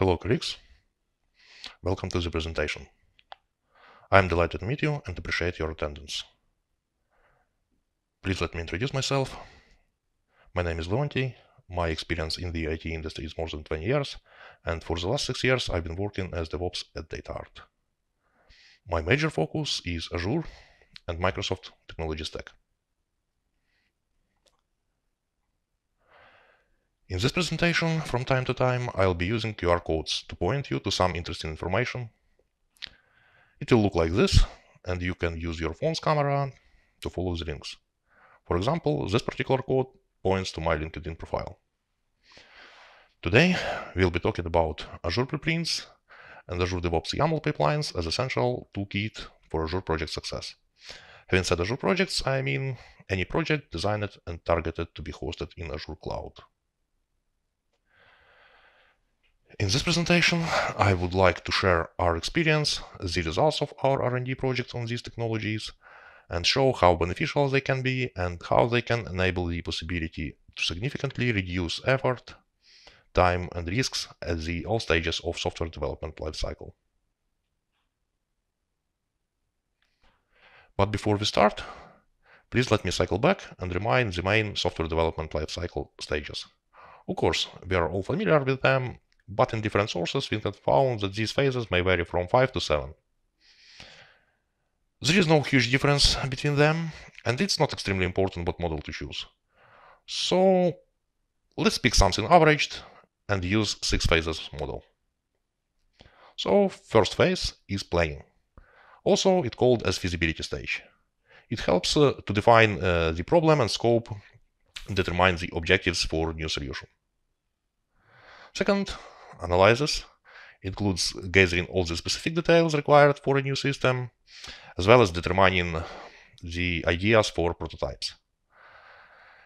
Hello, colleagues. Welcome to the presentation. I am delighted to meet you and appreciate your attendance. Please let me introduce myself. My name is Leonti. My experience in the IT industry is more than 20 years, and for the last six years I've been working as DevOps at DataArt. My major focus is Azure and Microsoft technology stack. In this presentation, from time to time, I'll be using QR codes to point you to some interesting information. It will look like this, and you can use your phone's camera to follow the links. For example, this particular code points to my LinkedIn profile. Today, we'll be talking about Azure Preprints and Azure DevOps YAML pipelines as essential toolkit for Azure project success. Having said Azure projects, I mean any project designed and targeted to be hosted in Azure Cloud. In this presentation, I would like to share our experience, the results of our R&D projects on these technologies, and show how beneficial they can be and how they can enable the possibility to significantly reduce effort, time and risks at the all stages of software development lifecycle. But before we start, please let me cycle back and remind the main software development lifecycle stages. Of course, we are all familiar with them, but in different sources, we have found that these phases may vary from 5 to 7. There is no huge difference between them, and it's not extremely important what model to choose. So let's pick something averaged and use 6 phases model. So first phase is planning. Also it called as feasibility stage. It helps uh, to define uh, the problem and scope, determine the objectives for new solution. Second analysis. includes gathering all the specific details required for a new system, as well as determining the ideas for prototypes.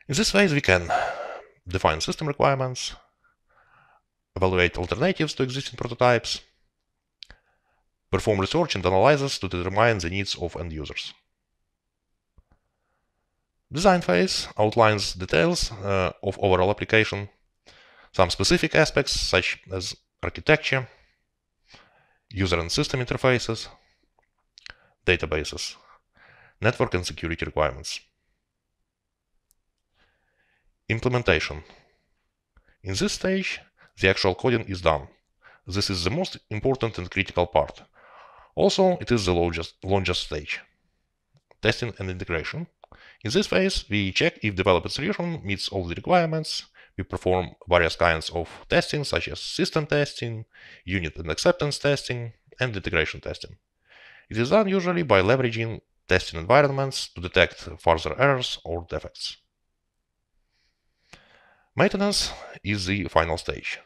In this way, we can define system requirements, evaluate alternatives to existing prototypes, perform research and analysis to determine the needs of end users. Design phase outlines details uh, of overall application some specific aspects, such as architecture, user and system interfaces, databases, network and security requirements. Implementation. In this stage, the actual coding is done. This is the most important and critical part. Also, it is the longest, longest stage. Testing and integration. In this phase, we check if developed solution meets all the requirements we perform various kinds of testing, such as system testing, unit and acceptance testing, and integration testing. It is done usually by leveraging testing environments to detect further errors or defects. Maintenance is the final stage.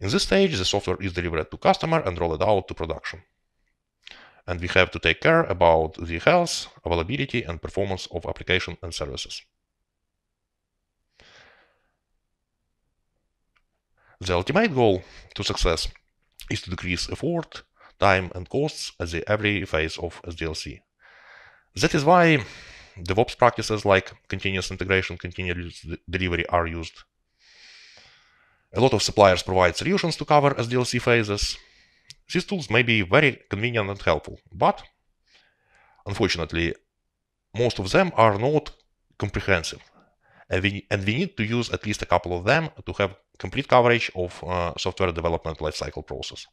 In this stage, the software is delivered to customer and rolled out to production. And we have to take care about the health, availability, and performance of application and services. The ultimate goal to success is to decrease effort, time and costs at the every phase of SDLC. That is why DevOps practices like continuous integration, continuous delivery are used. A lot of suppliers provide solutions to cover SDLC phases. These tools may be very convenient and helpful, but unfortunately, most of them are not comprehensive, and we, and we need to use at least a couple of them to have complete coverage of uh, software development lifecycle process.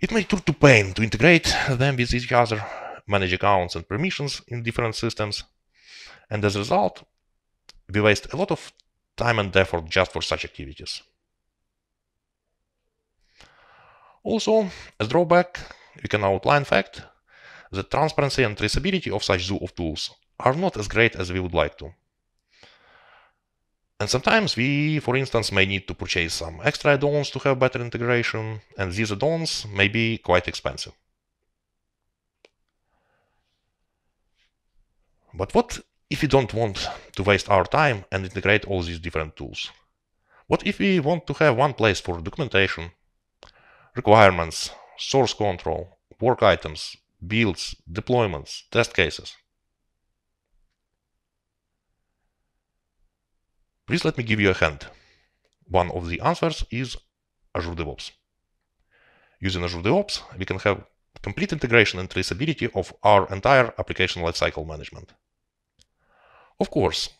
It may turn to pain to integrate them with each other, manage accounts and permissions in different systems, and as a result, we waste a lot of time and effort just for such activities. Also, as drawback, we can outline fact that transparency and traceability of such zoo of tools are not as great as we would like to. And sometimes we, for instance, may need to purchase some extra add-ons to have better integration, and these add-ons may be quite expensive. But what if we don't want to waste our time and integrate all these different tools? What if we want to have one place for documentation, requirements, source control, work items, builds, deployments, test cases? Please let me give you a hand. One of the answers is Azure DevOps. Using Azure DevOps, we can have complete integration and traceability of our entire application lifecycle management. Of course,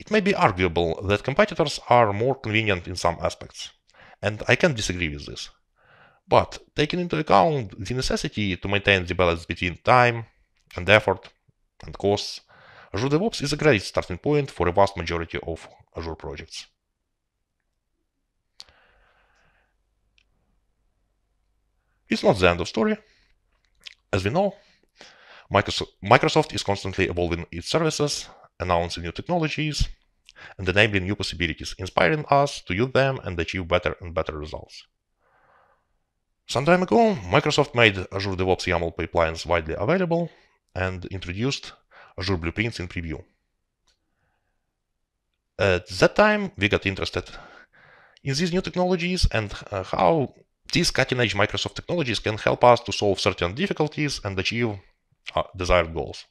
it may be arguable that competitors are more convenient in some aspects, and I can disagree with this. But taking into account the necessity to maintain the balance between time and effort and costs, Azure DevOps is a great starting point for a vast majority of Azure projects. It's not the end of story. As we know, Microsoft is constantly evolving its services, announcing new technologies, and enabling new possibilities, inspiring us to use them and achieve better and better results. Some time ago, Microsoft made Azure DevOps YAML pipelines widely available and introduced Azure blueprints in preview. At that time, we got interested in these new technologies and uh, how these cutting-edge Microsoft technologies can help us to solve certain difficulties and achieve our uh, desired goals.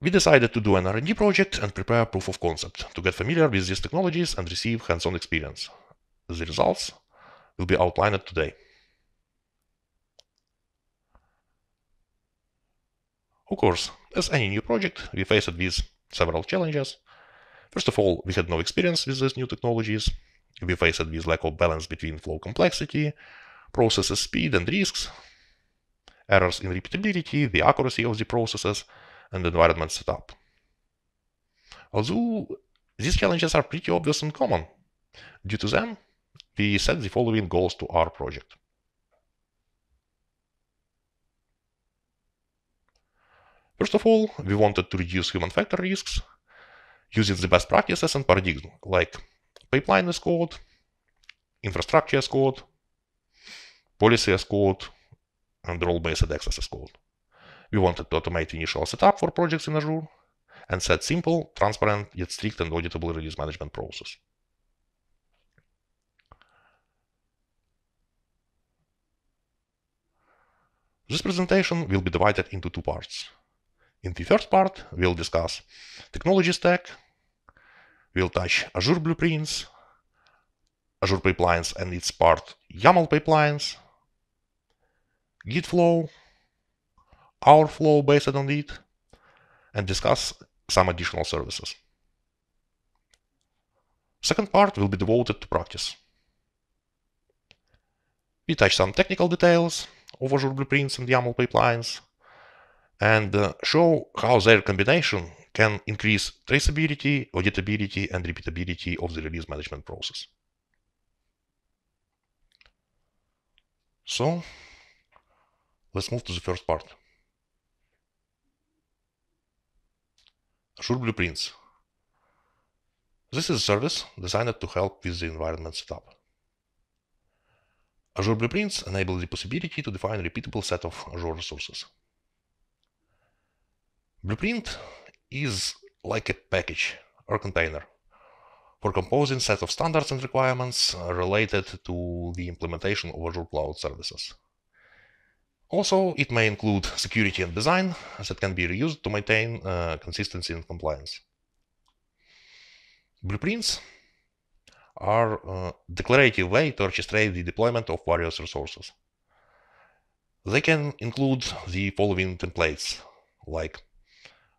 We decided to do an R&D project and prepare proof of concept to get familiar with these technologies and receive hands-on experience. The results will be outlined today. Of course, as any new project, we faced with several challenges. First of all, we had no experience with these new technologies. We faced with lack of balance between flow complexity, processes speed and risks, errors in repeatability, the accuracy of the processes, and environment setup. Although these challenges are pretty obvious and common, due to them, we set the following goals to our project. First of all, we wanted to reduce human factor risks using the best practices and paradigm like pipeline as code, infrastructure as code, policy as code, and role-based access as code. We wanted to automate initial setup for projects in Azure and set simple, transparent, yet strict and auditable release management process. This presentation will be divided into two parts. In the first part, we'll discuss technology stack, we'll touch Azure Blueprints, Azure Pipelines and its part YAML pipelines, Git flow, our flow based on it, and discuss some additional services. Second part will be devoted to practice. We touch some technical details of Azure Blueprints and YAML pipelines, and uh, show how their combination can increase traceability, auditability, and repeatability of the release management process. So let's move to the first part. Azure Blueprints. This is a service designed to help with the environment setup. Azure Blueprints enable the possibility to define a repeatable set of Azure resources. Blueprint is like a package or container for composing set of standards and requirements uh, related to the implementation of Azure Cloud services. Also, it may include security and design that can be reused to maintain uh, consistency and compliance. Blueprints are a uh, declarative way to orchestrate the deployment of various resources. They can include the following templates, like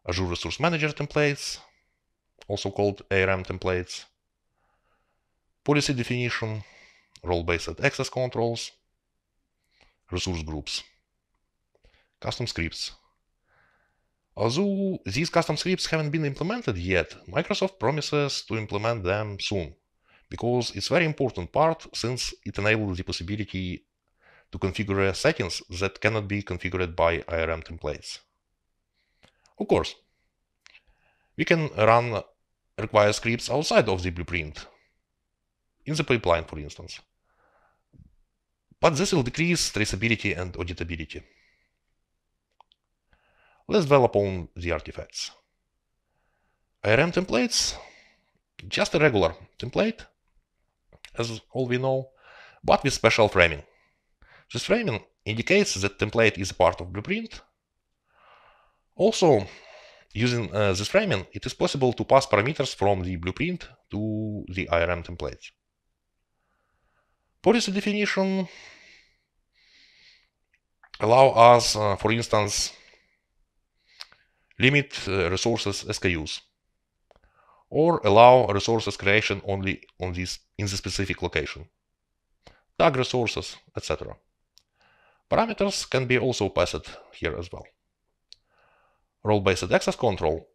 Azure Resource Manager templates, also called ARM templates, policy definition, role-based access controls, resource groups, custom scripts. Although these custom scripts haven't been implemented yet, Microsoft promises to implement them soon, because it's very important part since it enables the possibility to configure settings that cannot be configured by IRM templates. Of course. We can run require scripts outside of the blueprint, in the pipeline, for instance. But this will decrease traceability and auditability. Let's develop on the artifacts. IRM templates, just a regular template, as all we know, but with special framing. This framing indicates that template is part of blueprint also, using uh, this framing, it is possible to pass parameters from the blueprint to the IRM templates. Policy definition allow us, uh, for instance, limit uh, resources SKUs or allow resources creation only on this in the specific location, tag resources, etc. Parameters can be also passed here as well role-based access control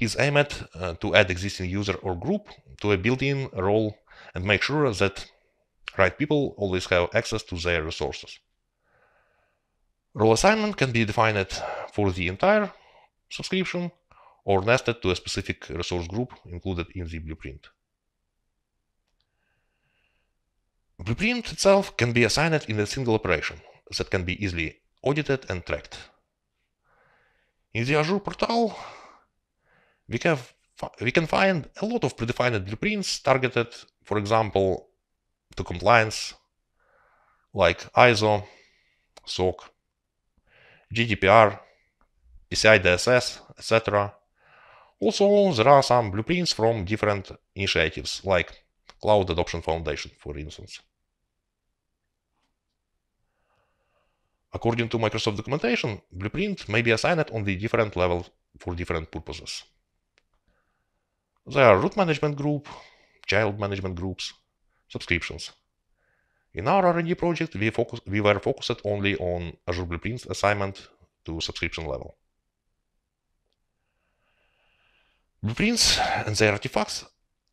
is aimed uh, to add existing user or group to a built-in role and make sure that right people always have access to their resources. Role assignment can be defined for the entire subscription or nested to a specific resource group included in the blueprint. Blueprint itself can be assigned in a single operation that can be easily audited and tracked. In the Azure portal, we, can we can find a lot of predefined blueprints targeted, for example, to compliance, like ISO, SOC, GDPR, PCI DSS, etc. Also, there are some blueprints from different initiatives, like Cloud Adoption Foundation, for instance. According to Microsoft documentation, blueprint may be assigned on the different level for different purposes. There are root management group, child management groups, subscriptions. In our R&D project, we, focus, we were focused only on Azure Blueprint's assignment to subscription level. Blueprints and their artifacts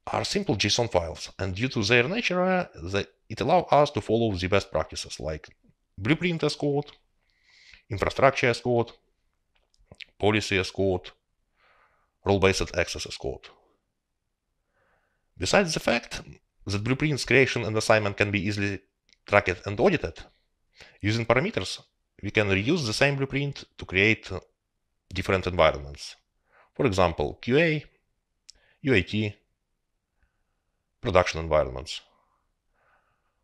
are simple JSON files, and due to their nature, they, it allows us to follow the best practices like blueprint as code, infrastructure as code, policy as code, role-based access as code. Besides the fact that blueprints creation and assignment can be easily tracked and audited, using parameters, we can reuse the same blueprint to create different environments. For example, QA, UAT, production environments.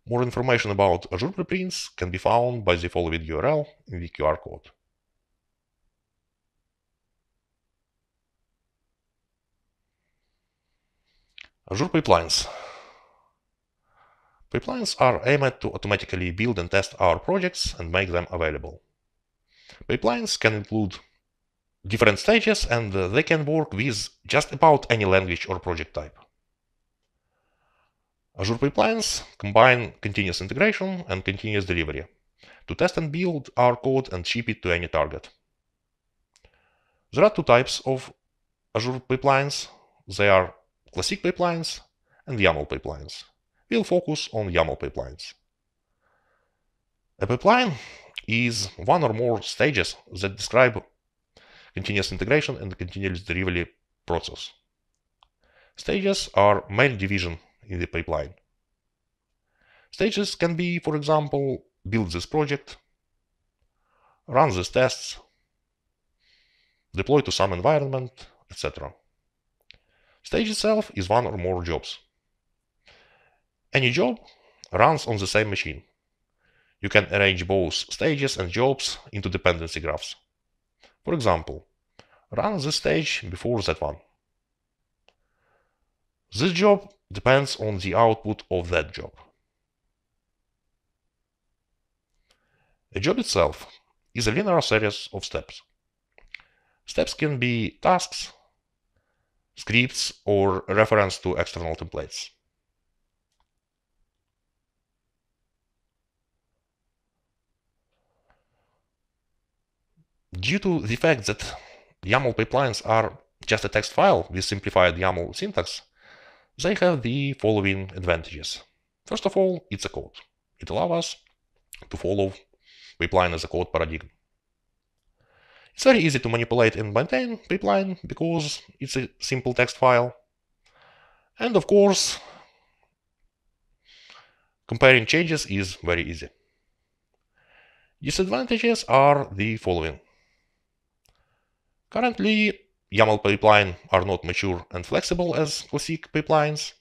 More information about Azure preprints can be found by the following URL in the QR code. Azure pipelines. Pipelines are aimed to automatically build and test our projects and make them available. Pipelines can include different stages and uh, they can work with just about any language or project type. Azure pipelines combine continuous integration and continuous delivery to test and build our code and ship it to any target. There are two types of Azure pipelines. They are classic pipelines and YAML pipelines. We'll focus on YAML pipelines. A pipeline is one or more stages that describe continuous integration and continuous delivery process. Stages are main division in the pipeline. Stages can be, for example, build this project, run these tests, deploy to some environment, etc. Stage itself is one or more jobs. Any job runs on the same machine. You can arrange both stages and jobs into dependency graphs. For example, run this stage before that one. This job depends on the output of that job. A job itself is a linear series of steps. Steps can be tasks, scripts, or reference to external templates. Due to the fact that YAML pipelines are just a text file with simplified YAML syntax, they have the following advantages. First of all, it's a code. It allows us to follow pipeline as a code paradigm. It's very easy to manipulate and maintain pipeline because it's a simple text file. And of course, comparing changes is very easy. Disadvantages are the following. Currently, YAML pipeline are not mature and flexible as classic pipelines.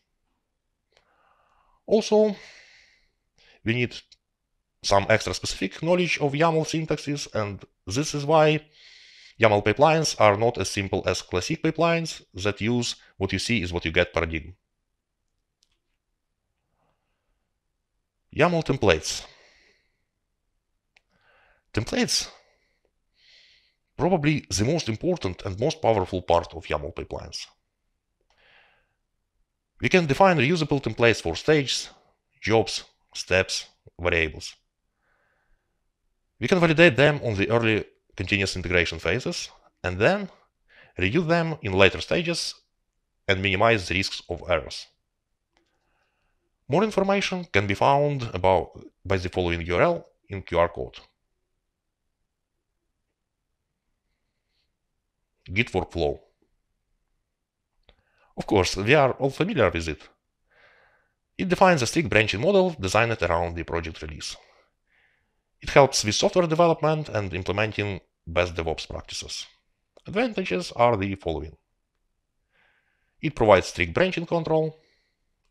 Also, we need some extra specific knowledge of YAML syntaxes, and this is why YAML pipelines are not as simple as classic pipelines that use what you see is what you get paradigm. YAML templates. Templates probably the most important and most powerful part of YAML pipelines. We can define reusable templates for stages, jobs, steps, variables. We can validate them on the early continuous integration phases and then reuse them in later stages and minimize the risks of errors. More information can be found about, by the following URL in QR code. Git workflow. Of course, we are all familiar with it. It defines a strict branching model designed around the project release. It helps with software development and implementing best DevOps practices. Advantages are the following. It provides strict branching control.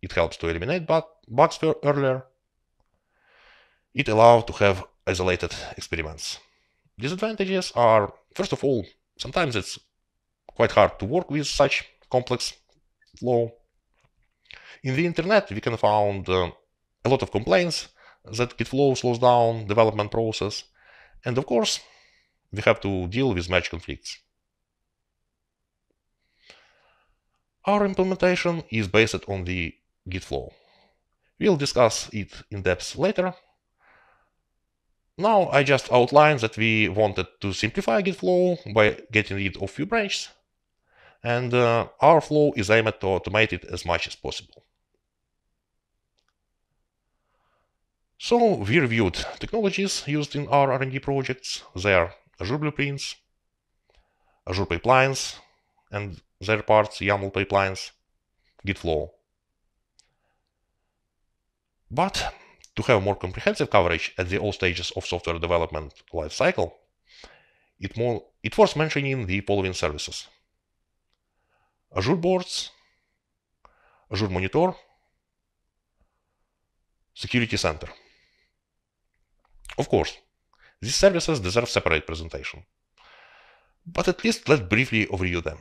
It helps to eliminate bugs earlier. It allows to have isolated experiments. Disadvantages are, first of all, sometimes it's quite hard to work with such complex flow. In the internet, we can find uh, a lot of complaints that Gitflow slows down development process. And of course, we have to deal with match conflicts. Our implementation is based on the Gitflow. We'll discuss it in depth later, now I just outlined that we wanted to simplify git flow by getting rid of few branches, and uh, our flow is aimed to automate it as much as possible. So we reviewed technologies used in our R&D projects, are Azure blueprints, Azure pipelines, and their parts YAML pipelines, Git flow. But to have a more comprehensive coverage at the all stages of software development lifecycle, it, more, it in mentioning the following services. Azure Boards, Azure Monitor, Security Center. Of course, these services deserve separate presentation, but at least let's briefly overview them.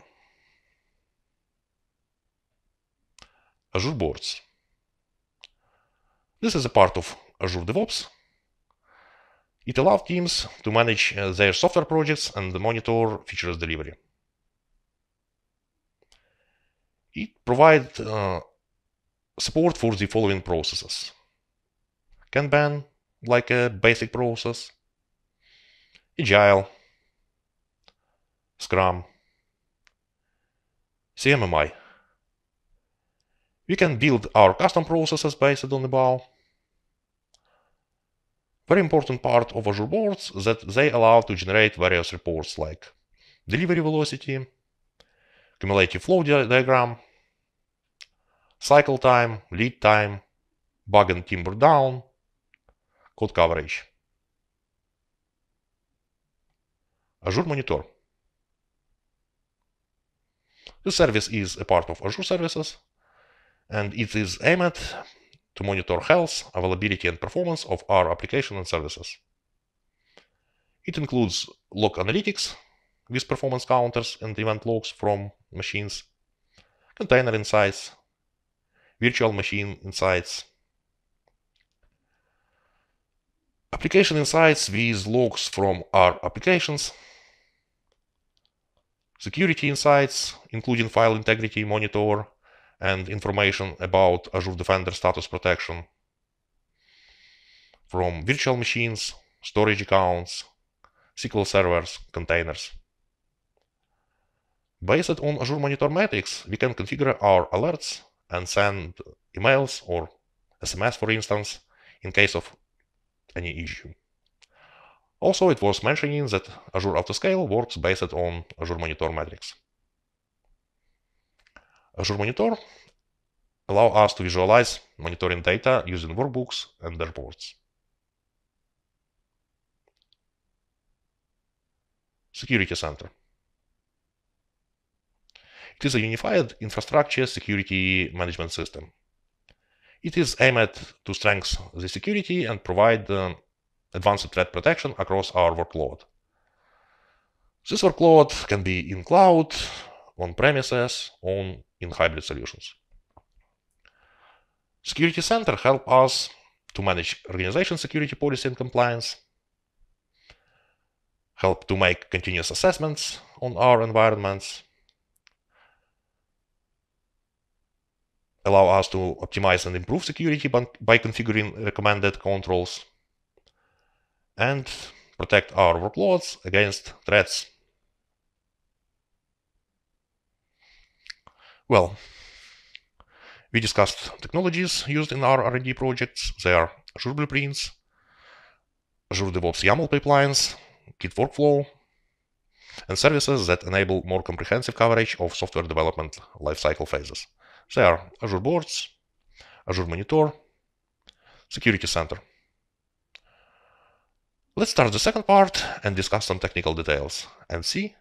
Azure Boards this is a part of Azure DevOps. It allows teams to manage uh, their software projects and monitor features delivery. It provides uh, support for the following processes. Kanban, like a basic process, Agile, Scrum, CMMI. We can build our custom processes based on the BOW, very important part of Azure Boards that they allow to generate various reports like delivery velocity, cumulative flow di diagram, cycle time, lead time, bug and timber down, code coverage. Azure Monitor. This service is a part of Azure Services and it is aimed to monitor health, availability, and performance of our application and services. It includes log analytics with performance counters and event logs from machines, container insights, virtual machine insights, application insights with logs from our applications, security insights, including file integrity monitor, and information about Azure Defender status protection from virtual machines, storage accounts, SQL servers, containers. Based on Azure Monitor Metrics, we can configure our alerts and send emails or SMS, for instance, in case of any issue. Also, it was mentioning that Azure Autoscale works based on Azure Monitor Metrics. Azure Monitor allow us to visualize monitoring data using workbooks and dashboards. Security Center. It is a unified infrastructure security management system. It is aimed to strengthen the security and provide um, advanced threat protection across our workload. This workload can be in cloud, on-premises, on in hybrid solutions. Security Center help us to manage organization security policy and compliance, help to make continuous assessments on our environments, allow us to optimize and improve security by configuring recommended controls, and protect our workloads against threats Well, we discussed technologies used in our R&D projects. They are Azure Blueprints, Azure DevOps YAML pipelines, Git workflow, and services that enable more comprehensive coverage of software development lifecycle phases. They are Azure Boards, Azure Monitor, Security Center. Let's start the second part and discuss some technical details and see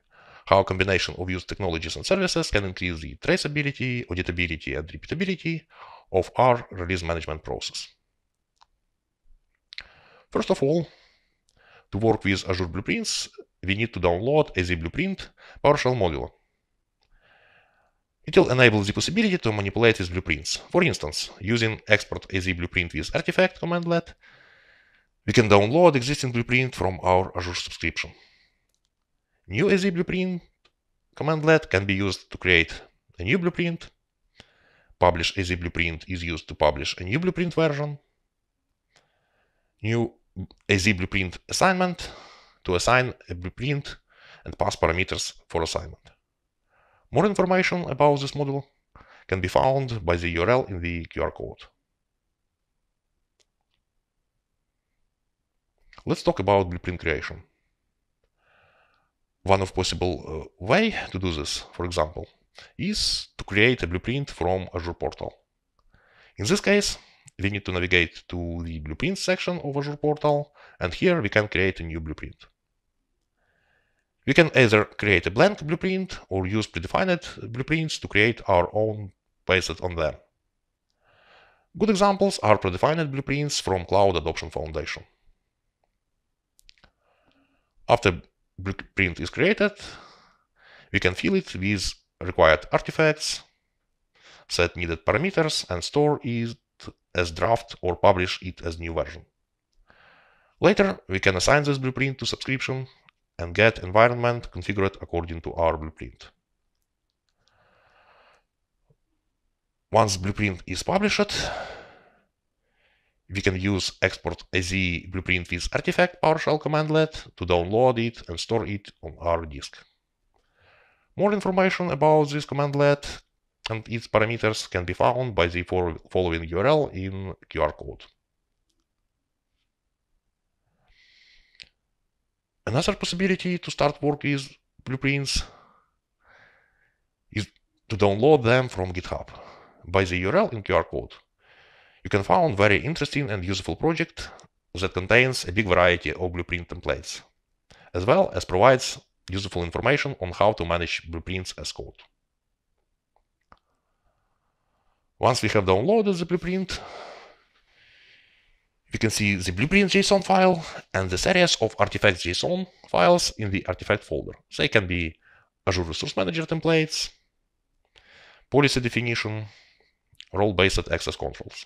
how a combination of used technologies and services can increase the traceability, auditability, and repeatability of our release management process. First of all, to work with Azure Blueprints, we need to download Azure blueprint PowerShell module. It will enable the possibility to manipulate these blueprints. For instance, using export Azure blueprint with artifact commandlet, we can download existing blueprint from our Azure subscription. New AZ blueprint commandlet can be used to create a new blueprint. Publish AZ blueprint is used to publish a new blueprint version. New AZ blueprint assignment to assign a blueprint and pass parameters for assignment. More information about this module can be found by the URL in the QR code. Let's talk about blueprint creation. One of possible uh, way to do this, for example, is to create a blueprint from Azure Portal. In this case, we need to navigate to the blueprint section of Azure Portal, and here we can create a new blueprint. We can either create a blank blueprint or use predefined blueprints to create our own based on them. Good examples are predefined blueprints from Cloud Adoption Foundation. After print is created, we can fill it with required artifacts, set needed parameters, and store it as draft or publish it as new version. Later, we can assign this blueprint to subscription and get environment configured according to our blueprint. Once blueprint is published, we can use export as blueprint with artifact PowerShell commandlet to download it and store it on our disk. More information about this commandlet and its parameters can be found by the following URL in QR code. Another possibility to start work with blueprints is to download them from GitHub by the URL in QR code you can find very interesting and useful project that contains a big variety of blueprint templates, as well as provides useful information on how to manage blueprints as code. Once we have downloaded the blueprint, we can see the blueprint.json file and the series of artifacts.json files in the artifact folder. They can be Azure Resource Manager templates, policy definition, role-based access controls.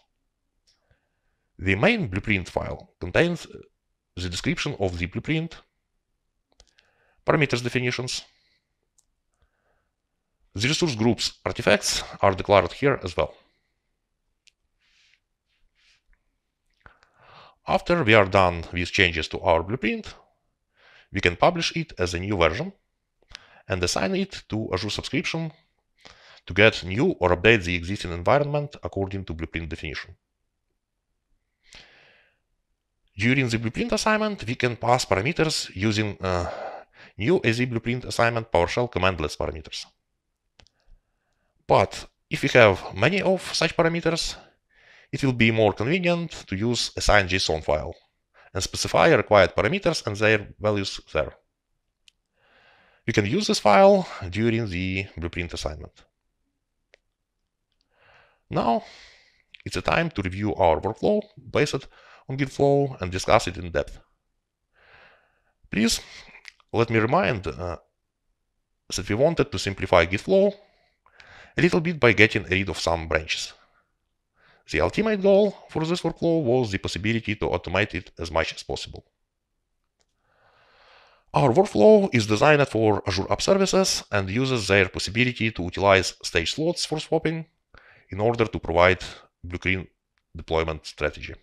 The main blueprint file contains the description of the blueprint, parameters definitions. The resource groups artifacts are declared here as well. After we are done with changes to our blueprint, we can publish it as a new version and assign it to Azure subscription to get new or update the existing environment according to blueprint definition. During the blueprint assignment, we can pass parameters using uh, new Azure blueprint assignment PowerShell commandless parameters. But if we have many of such parameters, it will be more convenient to use a JSON file and specify required parameters and their values there. You can use this file during the blueprint assignment. Now it's a time to review our workflow based on Gitflow and discuss it in depth. Please let me remind uh, that we wanted to simplify Gitflow a little bit by getting rid of some branches. The ultimate goal for this workflow was the possibility to automate it as much as possible. Our workflow is designed for Azure App Services and uses their possibility to utilize stage slots for swapping in order to provide blue-green deployment strategy.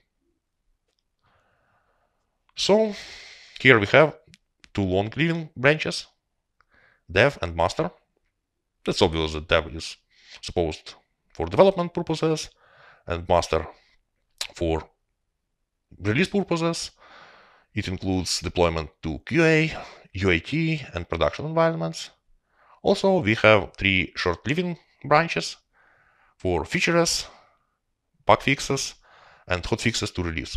So here we have two long living branches, dev and master. That's obvious that dev is supposed for development purposes and master for release purposes. It includes deployment to QA, UAT, and production environments. Also, we have three short-living branches for features, bug fixes, and hot fixes to release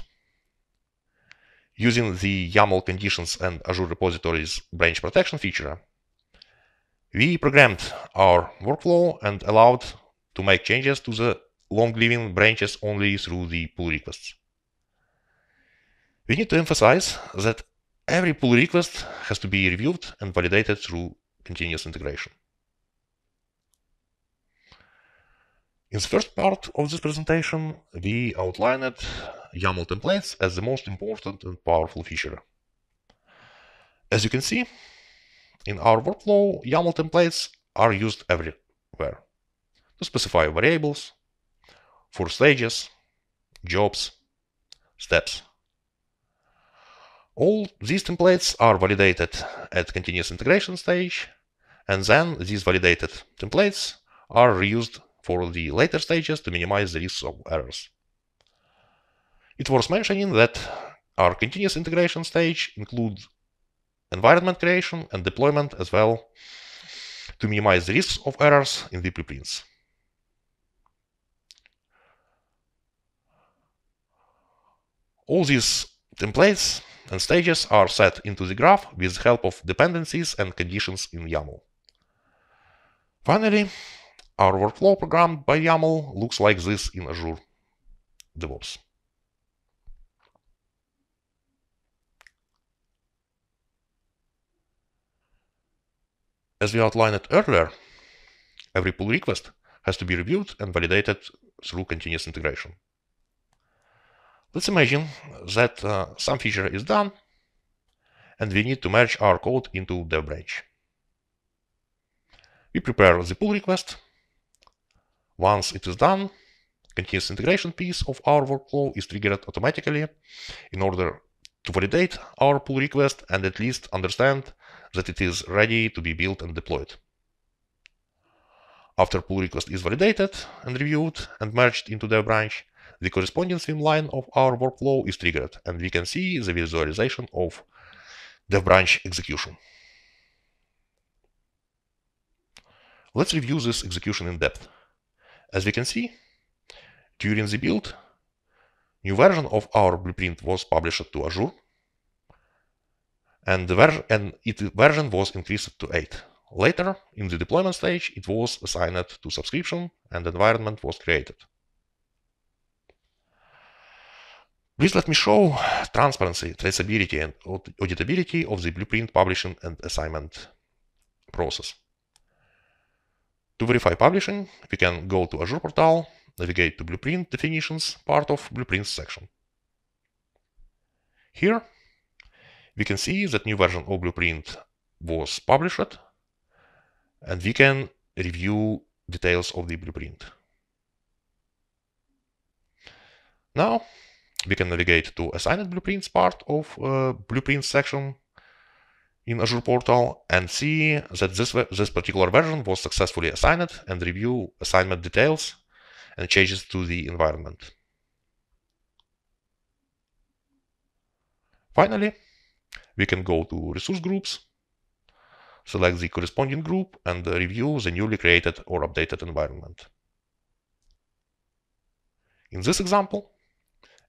using the YAML conditions and Azure repositories branch protection feature, we programmed our workflow and allowed to make changes to the long-living branches only through the pull requests. We need to emphasize that every pull request has to be reviewed and validated through continuous integration. In the first part of this presentation, we outlined YAML templates as the most important and powerful feature. As you can see, in our workflow, YAML templates are used everywhere to specify variables for stages, jobs, steps. All these templates are validated at continuous integration stage, and then these validated templates are reused for the later stages to minimize the risk of errors. It's worth mentioning that our continuous integration stage includes environment creation and deployment as well to minimize the risks of errors in the preprints. All these templates and stages are set into the graph with the help of dependencies and conditions in YAML. Finally, our workflow programmed by YAML looks like this in Azure DevOps. As we outlined earlier, every pull request has to be reviewed and validated through continuous integration. Let's imagine that uh, some feature is done and we need to merge our code into the branch. We prepare the pull request. Once it is done, continuous integration piece of our workflow is triggered automatically in order to validate our pull request and at least understand that it is ready to be built and deployed. After pull request is validated and reviewed and merged into the branch, the corresponding swim line of our workflow is triggered and we can see the visualization of the branch execution. Let's review this execution in depth. As we can see, during the build, new version of our blueprint was published to Azure and, version, and it, version was increased to 8. Later, in the deployment stage, it was assigned to subscription and environment was created. Please let me show transparency, traceability and auditability of the blueprint publishing and assignment process. To verify publishing, we can go to Azure portal, navigate to blueprint definitions part of blueprints section. Here we can see that new version of Blueprint was published and we can review details of the blueprint. Now we can navigate to assigned blueprints part of uh, blueprint section in Azure portal and see that this, this particular version was successfully assigned and review assignment details and changes to the environment. Finally, we can go to resource groups, select the corresponding group and uh, review the newly created or updated environment. In this example,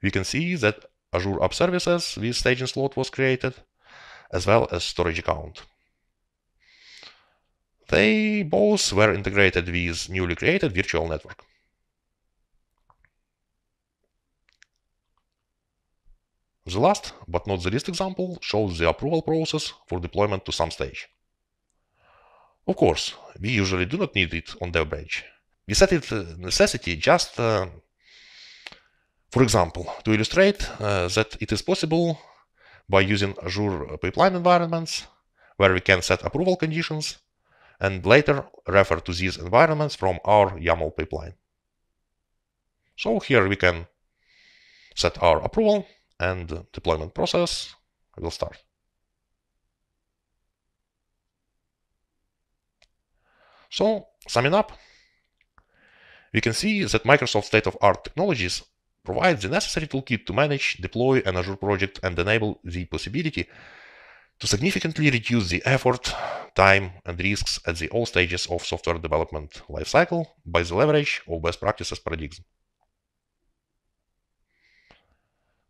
we can see that Azure App Services with staging slot was created, as well as storage account. They both were integrated with newly created virtual network. The last, but not the least example, shows the approval process for deployment to some stage. Of course, we usually do not need it on the branch. We set it uh, necessity just, uh, for example, to illustrate uh, that it is possible by using Azure pipeline environments, where we can set approval conditions and later refer to these environments from our YAML pipeline. So here we can set our approval and deployment process will start. So, summing up, we can see that Microsoft state-of-art technologies provide the necessary toolkit to manage, deploy an Azure project and enable the possibility to significantly reduce the effort, time, and risks at the all stages of software development lifecycle by the leverage of best practices paradigm.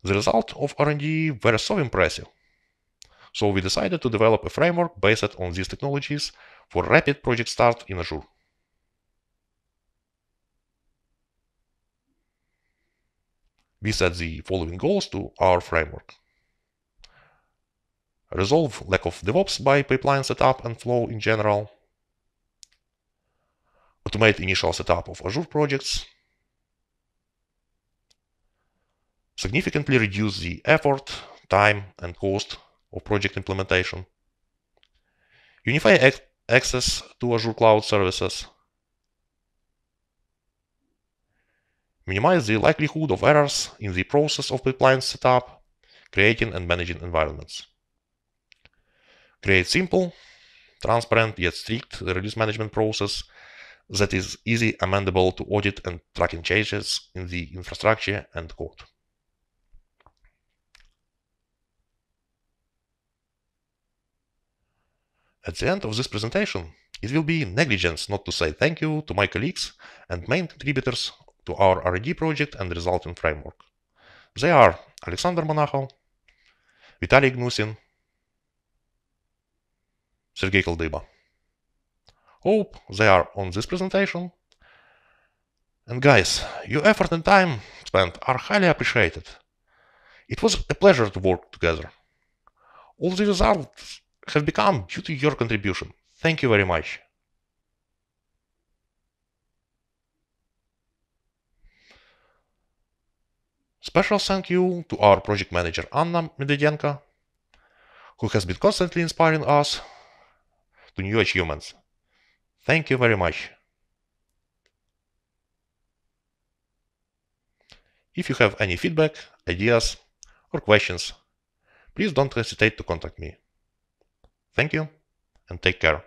The result of R&D were so impressive. So we decided to develop a framework based on these technologies for rapid project start in Azure. We set the following goals to our framework. Resolve lack of DevOps by pipeline setup and flow in general. Automate initial setup of Azure projects significantly reduce the effort, time, and cost of project implementation. Unify ac access to Azure Cloud services. Minimize the likelihood of errors in the process of pipeline setup, creating and managing environments. Create simple, transparent yet strict release management process that is easy amendable to audit and tracking changes in the infrastructure and code. At the end of this presentation, it will be negligence not to say thank you to my colleagues and main contributors to our R&D project and resulting framework. They are Alexander Monacho, Vitaly Gnusin, Sergey Kaldyba. Hope they are on this presentation. And guys, your effort and time spent are highly appreciated. It was a pleasure to work together. All the results have become due to your contribution. Thank you very much. Special thank you to our project manager Anna Medvedenko, who has been constantly inspiring us to new achievements. Thank you very much. If you have any feedback, ideas, or questions, please don't hesitate to contact me. Thank you and take care.